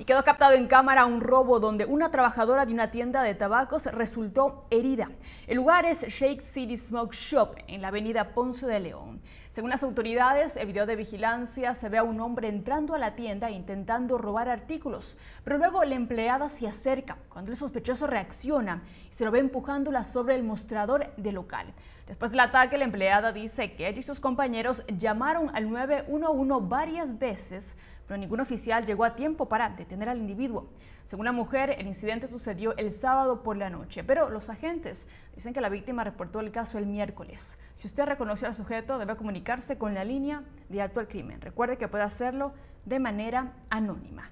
Y quedó captado en cámara un robo donde una trabajadora de una tienda de tabacos resultó herida. El lugar es Shake City Smoke Shop en la avenida Ponce de León. Según las autoridades, el video de vigilancia se ve a un hombre entrando a la tienda e intentando robar artículos, pero luego la empleada se acerca. Cuando el sospechoso reacciona, y se lo ve empujándola sobre el mostrador del local. Después del ataque, la empleada dice que ella y sus compañeros llamaron al 911 varias veces pero ningún oficial llegó a tiempo para detener al individuo. Según la mujer, el incidente sucedió el sábado por la noche, pero los agentes dicen que la víctima reportó el caso el miércoles. Si usted reconoció al sujeto, debe comunicarse con la línea de acto al crimen. Recuerde que puede hacerlo de manera anónima.